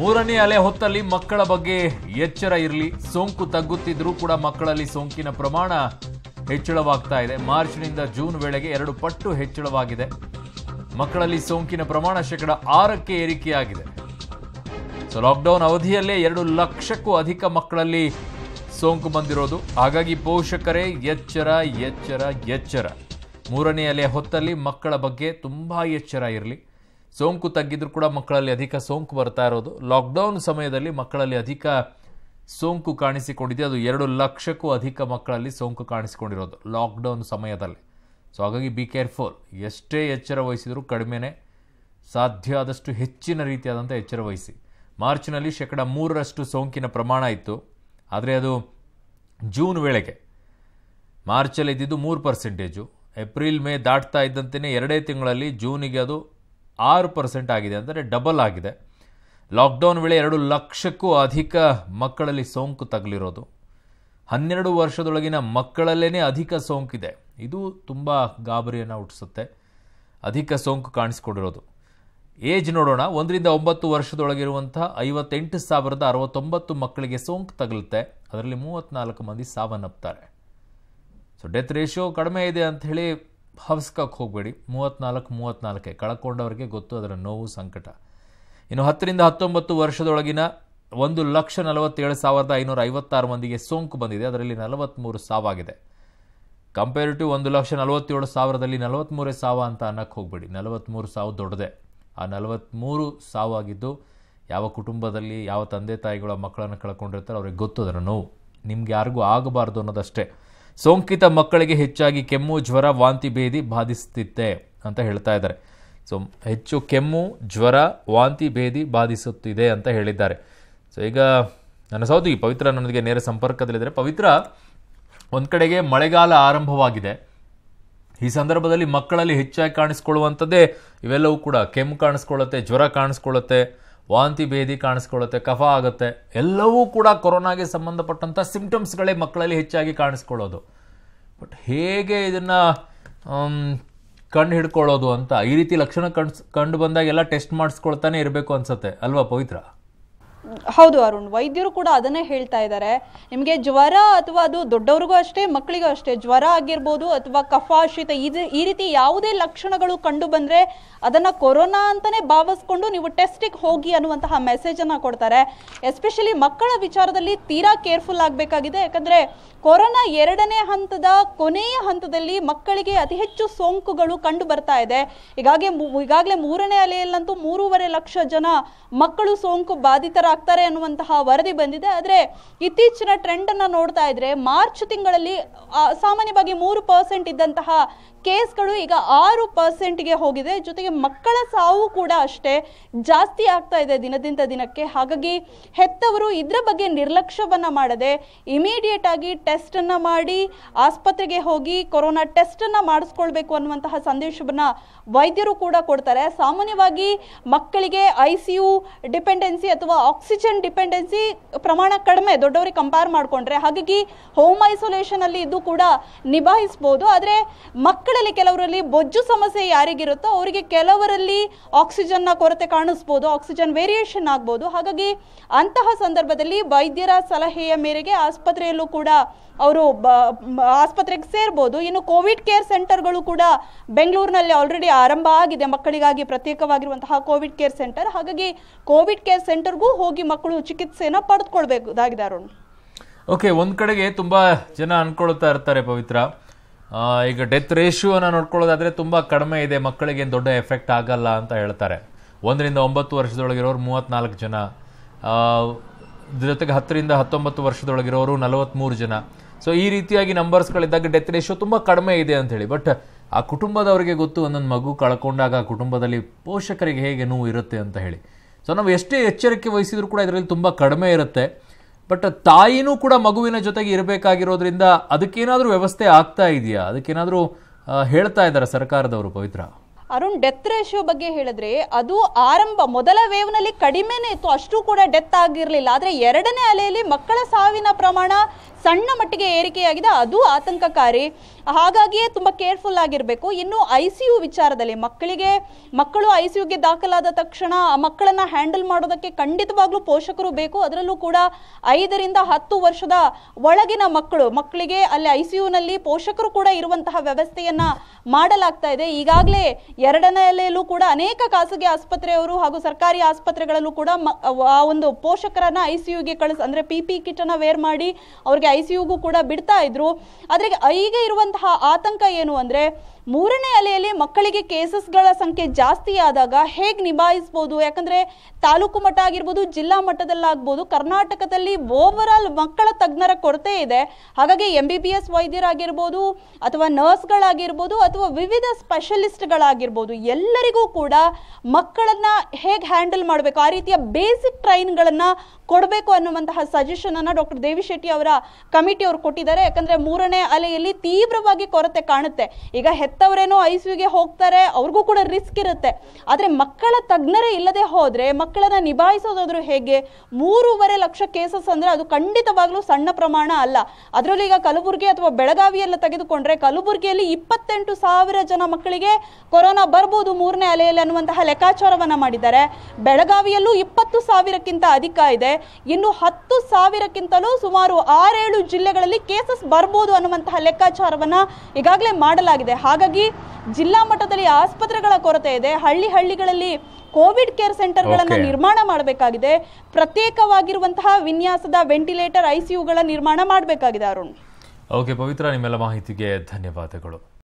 ಮೂರನೇ ಅಲೆ ಹೊತ್ತಲ್ಲಿ ಮಕ್ಕಳ ಬಗ್ಗೆ ಎಚ್ಚರ ಇರಲಿ ಸೋಂಕು ತಗ್ಗುತ್ತಿದ್ರೂ ಕೂಡ ಮಕ್ಕಳಲ್ಲಿ ಸೋಂಕಿನ ಪ್ರಮಾಣ ಹೆಚ್ಚಳವಾಗ್ತಾ ಇದೆ ಮಾರ್ಚ್ನಿಂದ ಜೂನ್ ವೇಳೆಗೆ ಎರಡು ಪಟ್ಟು ಹೆಚ್ಚಳವಾಗಿದೆ ಮಕ್ಕಳಲ್ಲಿ ಸೋಂಕಿನ ಪ್ರಮಾಣ ಶೇಕಡ ಆರಕ್ಕೆ ಏರಿಕೆಯಾಗಿದೆ ಸೊ ಲಾಕ್ಡೌನ್ ಅವಧಿಯಲ್ಲೇ ಎರಡು ಲಕ್ಷಕ್ಕೂ ಅಧಿಕ ಮಕ್ಕಳಲ್ಲಿ ಸೋಂಕು ಬಂದಿರೋದು ಹಾಗಾಗಿ ಪೋಷಕರೇ ಎಚ್ಚರ ಎಚ್ಚರ ಎಚ್ಚರ ಮೂರನೇ ಅಲೆ ಹೊತ್ತಲ್ಲಿ ಮಕ್ಕಳ ಬಗ್ಗೆ ತುಂಬ ಎಚ್ಚರ ಇರಲಿ ಸೋಂಕು ತಗ್ಗಿದ್ರೂ ಕೂಡ ಮಕ್ಕಳಲ್ಲಿ ಅಧಿಕ ಸೋಂಕು ಬರ್ತಾ ಇರೋದು ಲಾಕ್ಡೌನ್ ಸಮಯದಲ್ಲಿ ಮಕ್ಕಳಲ್ಲಿ ಅಧಿಕ ಸೋಂಕು ಕಾಣಿಸಿಕೊಂಡಿದೆ ಅದು ಎರಡು ಲಕ್ಷಕ್ಕೂ ಅಧಿಕ ಮಕ್ಕಳಲ್ಲಿ ಸೋಂಕು ಕಾಣಿಸಿಕೊಂಡಿರೋದು ಲಾಕ್ಡೌನ್ ಸಮಯದಲ್ಲಿ ಸೊ ಹಾಗಾಗಿ ಬಿ ಕೇರ್ಫುಲ್ ಎಷ್ಟೇ ಎಚ್ಚರ ವಹಿಸಿದರೂ ಕಡಿಮೆನೇ ಸಾಧ್ಯ ಆದಷ್ಟು ಹೆಚ್ಚಿನ ರೀತಿಯಾದಂಥ ಎಚ್ಚರ ವಹಿಸಿ ಮಾರ್ಚ್ನಲ್ಲಿ ಶೇಕಡ ಮೂರರಷ್ಟು ಸೋಂಕಿನ ಪ್ರಮಾಣ ಇತ್ತು ಆದರೆ ಅದು ಜೂನ್ ವೇಳೆಗೆ ಮಾರ್ಚಲ್ಲಿ ಇದ್ದಿದ್ದು ಮೂರು ಪರ್ಸೆಂಟೇಜು ಏಪ್ರಿಲ್ ಮೇ ದಾಟ್ತಾ ಇದ್ದಂತೆಯೇ ಎರಡೇ ತಿಂಗಳಲ್ಲಿ ಜೂನಿಗೆ ಅದು ಆರು ಪರ್ಸೆಂಟ್ ಆಗಿದೆ ಅಂದರೆ ಡಬಲ್ ಆಗಿದೆ ಲಾಕ್ಡೌನ್ ವೇಳೆ ಎರಡು ಲಕ್ಷಕ್ಕೂ ಅಧಿಕ ಮಕ್ಕಳಲ್ಲಿ ಸೋಂಕು ತಗಲಿರೋದು ಹನ್ನೆರಡು ವರ್ಷದೊಳಗಿನ ಮಕ್ಕಳಲ್ಲೇ ಅಧಿಕ ಸೋಂಕಿದೆ ಇದು ತುಂಬ ಗಾಬರಿಯನ್ನು ಹುಟ್ಟಿಸುತ್ತೆ ಅಧಿಕ ಸೋಂಕು ಕಾಣಿಸ್ಕೊಂಡಿರೋದು ಏಜ್ ನೋಡೋಣ ಒಂದರಿಂದ ಒಂಬತ್ತು ವರ್ಷದೊಳಗಿರುವಂಥ ಐವತ್ತೆಂಟು ಸಾವಿರದ ಅರವತ್ತೊಂಬತ್ತು ಮಕ್ಕಳಿಗೆ ಸೋಂಕು ತಗಲುತ್ತೆ ಅದರಲ್ಲಿ ಮೂವತ್ತ್ನಾಲ್ಕು ಮಂದಿ ಸಾವನ್ನಪ್ತಾರೆ ಸೊ ಡೆತ್ ರೇಷಿಯೋ ಕಡಿಮೆ ಇದೆ ಅಂಥೇಳಿ ಹವಸ್ಕಕ್ಕೆ ಹೋಗ್ಬೇಡಿ ಮೂವತ್ನಾಲ್ಕು ಮೂವತ್ತ್ನಾಲ್ಕೆ ಕಳ್ಕೊಂಡವ್ರಿಗೆ ಗೊತ್ತು ಅದರ ನೋವು ಸಂಕಟ ಇನ್ನು ಹತ್ತರಿಂದ ಹತ್ತೊಂಬತ್ತು ವರ್ಷದೊಳಗಿನ ಒಂದು ಲಕ್ಷ ನಲವತ್ತೇಳು ಸಾವಿರದ ಐನೂರ ಐವತ್ತಾರು ಮಂದಿಗೆ ಸೋಂಕು ಬಂದಿದೆ ಅದರಲ್ಲಿ ನಲವತ್ತ್ಮೂರು ಸಾವಾಗಿದೆ ಕಂಪೇರ್ ಒಂದು ಲಕ್ಷ ನಲವತ್ತೇಳು ಸಾವಿರದಲ್ಲಿ ನಲವತ್ತ್ಮೂರೇ ಸಾವ ಅಂತ ಅನ್ನಕ್ಕೆ ಹೋಗ್ಬೇಡಿ ನಲವತ್ತ್ಮೂರು ಸಾವು ದೊಡ್ಡದೆ ಆ ನಲವತ್ತ್ಮೂರು ಸಾವಾಗಿದ್ದು ಯಾವ ಕುಟುಂಬದಲ್ಲಿ ಯಾವ ತಂದೆ ತಾಯಿಗಳ ಮಕ್ಕಳನ್ನು ಕಳ್ಕೊಂಡಿರ್ತಾರೆ ಅವ್ರಿಗೆ ಗೊತ್ತು ಅದರ ನೋವು ನಿಮ್ಗೆ ಯಾರಿಗೂ ಆಗಬಾರ್ದು ಅನ್ನೋದಷ್ಟೇ ಸೋಂಕಿತ ಮಕ್ಕಳಿಗೆ ಹೆಚ್ಚಾಗಿ ಕೆಮ್ಮು ಜ್ವರ ವಾಂತಿ ಭೇದಿ ಬಾಧಿಸುತ್ತಿತ್ತೆ ಅಂತ ಹೇಳ್ತಾ ಇದ್ದಾರೆ ಸೊ ಹೆಚ್ಚು ಕೆಮ್ಮು ಜ್ವರ ವಾಂತಿ ಭೇದಿ ಬಾಧಿಸುತ್ತಿದೆ ಅಂತ ಹೇಳಿದ್ದಾರೆ ಸೊ ಈಗ ನನ್ನ ಸೌದಿ ಪವಿತ್ರ ನನ್ನೊಂದಿಗೆ ನೇರ ಸಂಪರ್ಕದಲ್ಲಿದ್ದರೆ ಪವಿತ್ರ ಒಂದು ಕಡೆಗೆ ಮಳೆಗಾಲ ಆರಂಭವಾಗಿದೆ ಈ ಸಂದರ್ಭದಲ್ಲಿ ಮಕ್ಕಳಲ್ಲಿ ಹೆಚ್ಚಾಗಿ ಕಾಣಿಸ್ಕೊಳ್ಳುವಂಥದ್ದೇ ಇವೆಲ್ಲವೂ ಕೂಡ ಕೆಮ್ಮು ಕಾಣಿಸ್ಕೊಳ್ಳುತ್ತೆ ಜ್ವರ ಕಾಣಿಸ್ಕೊಳ್ಳುತ್ತೆ ವಾಂತಿ ಭೇದಿ ಕಾಣಿಸ್ಕೊಳ್ಳುತ್ತೆ ಕಫ ಆಗುತ್ತೆ ಎಲ್ಲವೂ ಕೂಡ ಕೊರೋನಾಗೆ ಸಂಬಂಧಪಟ್ಟಂಥ ಸಿಂಪ್ಟಮ್ಸ್ಗಳೇ ಮಕ್ಕಳಲ್ಲಿ ಹೆಚ್ಚಾಗಿ ಕಾಣಿಸ್ಕೊಳ್ಳೋದು ಬಟ್ ಹೇಗೆ ಇದನ್ನು ಕಂಡು ಹಿಡ್ಕೊಳ್ಳೋದು ಅಂತ ಈ ರೀತಿ ಲಕ್ಷಣ ಕಂಡು ಕಂಡು ಬಂದಾಗ ಎಲ್ಲ ಟೆಸ್ಟ್ ಮಾಡಿಸ್ಕೊಳ್ತಾನೆ ಇರಬೇಕು ಅನ್ಸುತ್ತೆ ಅಲ್ವಾ ಪವಿತ್ರ ಹೌದು ಅರುಣ್ ವೈದ್ಯರು ಕೂಡ ಅದನ್ನೇ ಹೇಳ್ತಾ ಇದ್ದಾರೆ ನಿಮಗೆ ಜ್ವರ ಅಥವಾ ಅದು ದೊಡ್ಡವ್ರಿಗೂ ಅಷ್ಟೇ ಮಕ್ಕಳಿಗೂ ಅಷ್ಟೇ ಜ್ವರ ಆಗಿರ್ಬೋದು ಅಥವಾ ಕಫ ಶೀತ ಇದು ಈ ರೀತಿ ಯಾವುದೇ ಲಕ್ಷಣಗಳು ಕಂಡು ಬಂದರೆ ಅದನ್ನು ಕೊರೋನಾ ಅಂತಲೇ ಭಾವಿಸ್ಕೊಂಡು ನೀವು ಟೆಸ್ಟಿಗೆ ಹೋಗಿ ಅನ್ನುವಂತಹ ಮೆಸೇಜನ್ನು ಕೊಡ್ತಾರೆ ಎಸ್ಪೆಷಲಿ ಮಕ್ಕಳ ವಿಚಾರದಲ್ಲಿ ತೀರಾ ಕೇರ್ಫುಲ್ ಆಗಬೇಕಾಗಿದೆ ಯಾಕಂದರೆ ಕೊರೋನಾ ಎರಡನೇ ಹಂತದ ಕೊನೆಯ ಹಂತದಲ್ಲಿ ಮಕ್ಕಳಿಗೆ ಅತಿ ಹೆಚ್ಚು ಸೋಂಕುಗಳು ಕಂಡು ಬರ್ತಾ ಇದೆ ಈಗಾಗಲೇ ಈಗಾಗಲೇ ಮೂರನೇ ಅಲೆಯಲ್ಲಂತೂ ಮೂರುವರೆ ಲಕ್ಷ ಜನ ಮಕ್ಕಳು ಸೋಂಕು ಬಾಧಿತರಾಗ್ತಾರೆ ಅನ್ನುವಂತಹ ವರದಿ ಬಂದಿದೆ ಆದರೆ ಇತ್ತೀಚಿನ ಟ್ರೆಂಡ್ ಅನ್ನ ನೋಡ್ತಾ ಇದ್ರೆ ಮಾರ್ಚ್ ತಿಂಗಳಲ್ಲಿ ಸಾಮಾನ್ಯವಾಗಿ ಮೂರು ಪರ್ಸೆಂಟ್ ಇದ್ದಂತಹ ಕೇಸ್ಗಳು ಈಗ ಆರು ಪರ್ಸೆಂಟ್ಗೆ ಹೋಗಿದೆ ಜೊತೆಗೆ ಮಕ್ಕಳ ಸಾವು ಕೂಡ ಅಷ್ಟೇ ಜಾಸ್ತಿ ಆಗ್ತಾ ಇದೆ ದಿನದಿಂದ ದಿನಕ್ಕೆ ಹಾಗಾಗಿ ಹೆತ್ತವರು ಇದರ ಬಗ್ಗೆ ನಿರ್ಲಕ್ಷ್ಯವನ್ನು ಮಾಡದೆ ಇಮಿಡಿಯೇಟ್ ಆಗಿ ಟೆಸ್ಟನ್ನು ಮಾಡಿ ಆಸ್ಪತ್ರೆಗೆ ಹೋಗಿ ಕೊರೋನಾ ಟೆಸ್ಟನ್ನು ಮಾಡಿಸ್ಕೊಳ್ಬೇಕು ಅನ್ನುವಂತಹ ಸಂದೇಶವನ್ನು ವೈದ್ಯರು ಕೂಡ ಕೊಡ್ತಾರೆ ಸಾಮಾನ್ಯವಾಗಿ ಮಕ್ಕಳಿಗೆ ಐ ಸಿ ಯು ಡಿಪೆಂಡೆನ್ಸಿ ಅಥವಾ ಆಕ್ಸಿಜನ್ ಡಿಪೆಂಡೆನ್ಸಿ ಪ್ರಮಾಣ ಕಡಿಮೆ ದೊಡ್ಡವರಿಗೆ ಕಂಪೇರ್ ಮಾಡಿಕೊಂಡ್ರೆ ಹಾಗಾಗಿ ಹೋಮ್ ಐಸೋಲೇಷನಲ್ಲಿ ಇದು ಕೂಡ ನಿಭಾಯಿಸ್ಬೋದು ಆದರೆ ಮಕ್ಕಳ ಮಕ್ಕಳಲ್ಲಿ ಕೆಲವರಲ್ಲಿ ಬೊಜ್ಜು ಸಮಸ್ಯೆ ಯಾರಿಗಿರುತ್ತೋ ಅವರಿಗೆ ಕೆಲವರಲ್ಲಿ ಆಕ್ಸಿಜನ್ನ ಕೊರತೆ ಕಾಣಿಸ್ಬೋದು ಆಕ್ಸಿಜನ್ ವೇರಿಯೇಷನ್ ಆಗ್ಬೋದು ಹಾಗಾಗಿ ಅಂತಹ ಸಂದರ್ಭದಲ್ಲಿ ವೈದ್ಯರ ಸಲಹೆಯ ಮೇರೆಗೆ ಆಸ್ಪತ್ರೆಯಲ್ಲೂ ಕೂಡ ಅವರು ಆಸ್ಪತ್ರೆಗೆ ಸೇರ್ಬೋದು ಇನ್ನು ಕೋವಿಡ್ ಕೇರ್ ಸೆಂಟರ್ಗಳು ಕೂಡ ಬೆಂಗಳೂರಿನಲ್ಲಿ ಆಲ್ರೆಡಿ ಆರಂಭ ಆಗಿದೆ ಮಕ್ಕಳಿಗಾಗಿ ಪ್ರತ್ಯೇಕವಾಗಿರುವಂತಹ ಕೋವಿಡ್ ಕೇರ್ ಸೆಂಟರ್ ಹಾಗಾಗಿ ಕೋವಿಡ್ ಕೇರ್ ಸೆಂಟರ್ಗೂ ಹೋಗಿ ಮಕ್ಕಳು ಚಿಕಿತ್ಸೆನ ಪಡೆದುಕೊಳ್ಬೇಕಾಗಿದೆ ಅರುಣ್ ಓಕೆ ಒಂದ್ ಕಡೆಗೆ ತುಂಬಾ ಜನ ಅನ್ಕೊಳ್ತಾ ಇರ್ತಾರೆ ಪವಿತ್ರ ಈಗ ಡೆತ್ ರೇಷಿಯೋನ ನೋಡ್ಕೊಳ್ಳೋದಾದರೆ ತುಂಬ ಕಡಿಮೆ ಇದೆ ಮಕ್ಕಳಿಗೆ ದೊಡ್ಡ ಎಫೆಕ್ಟ್ ಆಗಲ್ಲ ಅಂತ ಹೇಳ್ತಾರೆ ಒಂದರಿಂದ ಒಂಬತ್ತು ವರ್ಷದೊಳಗಿರೋರು ಮೂವತ್ತ್ನಾಲ್ಕು ಜನ ಜೊತೆಗೆ ಹತ್ತರಿಂದ ಹತ್ತೊಂಬತ್ತು ವರ್ಷದೊಳಗಿರೋರು ನಲವತ್ತ್ಮೂರು ಜನ ಸೊ ಈ ರೀತಿಯಾಗಿ ನಂಬರ್ಸ್ಗಳಿದ್ದಾಗ ಡೆತ್ ರೇಷಿಯೋ ತುಂಬ ಕಡಿಮೆ ಇದೆ ಹೇಳಿ ಬಟ್ ಆ ಕುಟುಂಬದವರಿಗೆ ಗೊತ್ತು ಒಂದೊಂದು ಮಗು ಕಳ್ಕೊಂಡಾಗ ಆ ಕುಟುಂಬದಲ್ಲಿ ಪೋಷಕರಿಗೆ ಹೇಗೆ ನೋವು ಇರುತ್ತೆ ಅಂತ ಹೇಳಿ ಸೊ ನಾವು ಎಷ್ಟೇ ಎಚ್ಚರಿಕೆ ವಹಿಸಿದ್ರು ಕೂಡ ಇದರಲ್ಲಿ ತುಂಬ ಕಡಿಮೆ ಇರುತ್ತೆ ಬಟ್ ತಾಯಿನೂ ಕೂಡ ಮಗುವಿನ ಜೊತೆಗೆ ಇರಬೇಕಾಗಿರೋದ್ರಿಂದ ಅದಕ್ಕೇನಾದರೂ ವ್ಯವಸ್ಥೆ ಆಗ್ತಾ ಇದೆಯಾ ಅದಕ್ಕೇನಾದರೂ ಹೇಳ್ತಾ ಇದ್ದಾರೆ ಸರ್ಕಾರದವರು ಪವಿತ್ರ ಅರುಣ್ ಡೆತ್ ರೇಷಿಯೋ ಬಗ್ಗೆ ಹೇಳಿದ್ರೆ ಅದು ಆರಂಭ ಮೊದಲ ನಲ್ಲಿ ಕಡಿಮೆನೇ ಇತ್ತು ಅಷ್ಟು ಕೂಡ ಡೆತ್ ಆಗಿರಲಿಲ್ಲ ಆದ್ರೆ ಎರಡನೇ ಅಲೆಯಲ್ಲಿ ಮಕ್ಕಳ ಸಾವಿನ ಪ್ರಮಾಣ ಸಣ್ಣ ಮಟ್ಟಿಗೆ ಏರಿಕೆಯಾಗಿದೆ ಅದು ಆತಂಕಕಾರಿ ಹಾಗಾಗಿಯೇ ತುಂಬಾ ಕೇರ್ಫುಲ್ ಆಗಿರಬೇಕು ಇನ್ನು ಐ ಸಿ ಯು ವಿಚಾರದಲ್ಲಿ ಮಕ್ಕಳಿಗೆ ಮಕ್ಕಳು ಐ ಸಿ ಯುಗೆ ದಾಖಲಾದ ತಕ್ಷಣ ಆ ಮಕ್ಕಳನ್ನ ಹ್ಯಾಂಡಲ್ ಮಾಡೋದಕ್ಕೆ ಖಂಡಿತವಾಗ್ಲೂ ಪೋಷಕರು ಬೇಕು ಅದರಲ್ಲೂ ಕೂಡ ಐದರಿಂದ ಹತ್ತು ವರ್ಷದ ಒಳಗಿನ ಮಕ್ಕಳು ಮಕ್ಕಳಿಗೆ ಅಲ್ಲಿ ಐ ಸಿ ಯುನಲ್ಲಿ ಪೋಷಕರು ಕೂಡ ಇರುವಂತಹ ವ್ಯವಸ್ಥೆಯನ್ನ ಮಾಡಲಾಗ್ತಾ ಇದೆ ಈಗಾಗಲೇ ಎರಡನೆಯಲ್ಲೂ ಕೂಡ ಅನೇಕ ಖಾಸಗಿ ಆಸ್ಪತ್ರೆಯವರು ಹಾಗೂ ಸರ್ಕಾರಿ ಆಸ್ಪತ್ರೆಗಳಲ್ಲೂ ಕೂಡ ಆ ಒಂದು ಪೋಷಕರನ್ನ ಐಸಿಯುಗೆ ಕಳಿಸ್ ಅಂದ್ರೆ ಪಿ ಪಿ ಕಿಟ್ ಅನ್ನ ವೇರ್ ಮಾಡಿ ಅವ್ರಿಗೆ ಐಸಿಯುಗೂ ಕೂಡ ಬಿಡ್ತಾ ಇದ್ರು ಆದ್ರೆ ಈಗ ಇರುವಂತಹ ಆತಂಕ ಏನು ಅಂದ್ರೆ ಮೂರನೇ ಅಲೆಯಲ್ಲಿ ಮಕ್ಕಳಿಗೆ ಕೇಸಸ್ಗಳ ಸಂಖ್ಯೆ ಜಾಸ್ತಿ ಆದಾಗ ಹೇಗೆ ನಿಭಾಯಿಸ್ಬೋದು ಯಾಕಂದರೆ ತಾಲೂಕು ಮಟ್ಟ ಆಗಿರ್ಬೋದು ಜಿಲ್ಲಾ ಮಟ್ಟದಲ್ಲಾಗ್ಬೋದು ಕರ್ನಾಟಕದಲ್ಲಿ ಓವರ್ ಮಕ್ಕಳ ತಜ್ಞರ ಕೊರತೆ ಇದೆ ಹಾಗಾಗಿ ಎಂ ಬಿ ಬಿ ಎಸ್ ವೈದ್ಯರಾಗಿರ್ಬೋದು ಅಥವಾ ನರ್ಸ್ಗಳಾಗಿರ್ಬೋದು ಅಥವಾ ವಿವಿಧ ಸ್ಪೆಷಲಿಸ್ಟ್ಗಳಾಗಿರ್ಬೋದು ಎಲ್ಲರಿಗೂ ಕೂಡ ಮಕ್ಕಳನ್ನು ಹೇಗೆ ಹ್ಯಾಂಡಲ್ ಮಾಡಬೇಕು ಆ ರೀತಿಯ ಬೇಸಿಕ್ ಟ್ರೈನ್ಗಳನ್ನು ಕೊಡಬೇಕು ಅನ್ನುವಂತಹ ಸಜೆಷನ್ ಅನ್ನು ಡಾಕ್ಟರ್ ದೇವಿ ಶೆಟ್ಟಿ ಅವರ ಕಮಿಟಿ ಅವರು ಕೊಟ್ಟಿದ್ದಾರೆ ಯಾಕಂದರೆ ಮೂರನೇ ಅಲೆಯಲ್ಲಿ ತೀವ್ರವಾಗಿ ಕೊರತೆ ಕಾಣುತ್ತೆ ಈಗ ಹೆತ್ತ ಹೆತ್ತವರೇನೋ ಐ ಸಿಯುಗೆ ಹೋಗ್ತಾರೆ ಅವ್ರಿಗೂ ಕೂಡ ರಿಸ್ಕ್ ಇರುತ್ತೆ ಆದರೆ ಮಕ್ಕಳ ತಜ್ಞರೇ ಇಲ್ಲದೆ ಹೋದರೆ ಮಕ್ಕಳನ್ನ ನಿಭಾಯಿಸೋದಾದರೂ ಹೇಗೆ ಮೂರುವರೆ ಲಕ್ಷ ಕೇಸಸ್ ಅಂದರೆ ಅದು ಖಂಡಿತವಾಗ್ಲೂ ಸಣ್ಣ ಪ್ರಮಾಣ ಅಲ್ಲ ಅದರಲ್ಲಿ ಈಗ ಕಲಬುರಗಿ ಅಥವಾ ಬೆಳಗಾವಿಯೆಲ್ಲ ತೆಗೆದುಕೊಂಡ್ರೆ ಕಲಬುರಗಿಯಲ್ಲಿ ಇಪ್ಪತ್ತೆಂಟು ಸಾವಿರ ಜನ ಮಕ್ಕಳಿಗೆ ಕೊರೋನಾ ಬರ್ಬೋದು ಮೂರನೇ ಅಲೆಯಲ್ಲಿ ಅನ್ನುವಂತಹ ಲೆಕ್ಕಾಚಾರವನ್ನು ಮಾಡಿದ್ದಾರೆ ಬೆಳಗಾವಿಯಲ್ಲೂ ಇಪ್ಪತ್ತು ಸಾವಿರಕ್ಕಿಂತ ಅಧಿಕ ಇದೆ ಇನ್ನು ಹತ್ತು ಸಾವಿರಕ್ಕಿಂತಲೂ ಸುಮಾರು ಆರೇಳು ಜಿಲ್ಲೆಗಳಲ್ಲಿ ಕೇಸಸ್ ಬರ್ಬೋದು ಅನ್ನುವಂತಹ ಲೆಕ್ಕಾಚಾರವನ್ನು ಈಗಾಗಲೇ ಮಾಡಲಾಗಿದೆ ಹಾಗಾಗಿ ಹಾಗಾಗಿ ಜಿಲ್ಲಾ ಮಟ್ಟದಲ್ಲಿ ಆಸ್ಪತ್ರೆಗಳ ಕೊರತೆ ಇದೆ ಹಳ್ಳಿ ಹಳ್ಳಿಗಳಲ್ಲಿ ಕೋವಿಡ್ ಕೇರ್ ಸೆಂಟರ್ಗಳನ್ನು ನಿರ್ಮಾಣ ಮಾಡಬೇಕಾಗಿದೆ ಪ್ರತ್ಯೇಕವಾಗಿರುವಂತಹ ವಿನ್ಯಾಸದ ವೆಂಟಿಲೇಟರ್ ಐಸಿಯುಗಳ ನಿರ್ಮಾಣ ಮಾಡಬೇಕಾಗಿದೆ ಅರುಣ್ ಓಕೆ ಪವಿತ್ರ ನಿಮ್ಮೆಲ್ಲ ಮಾಹಿತಿಗೆ ಧನ್ಯವಾದಗಳು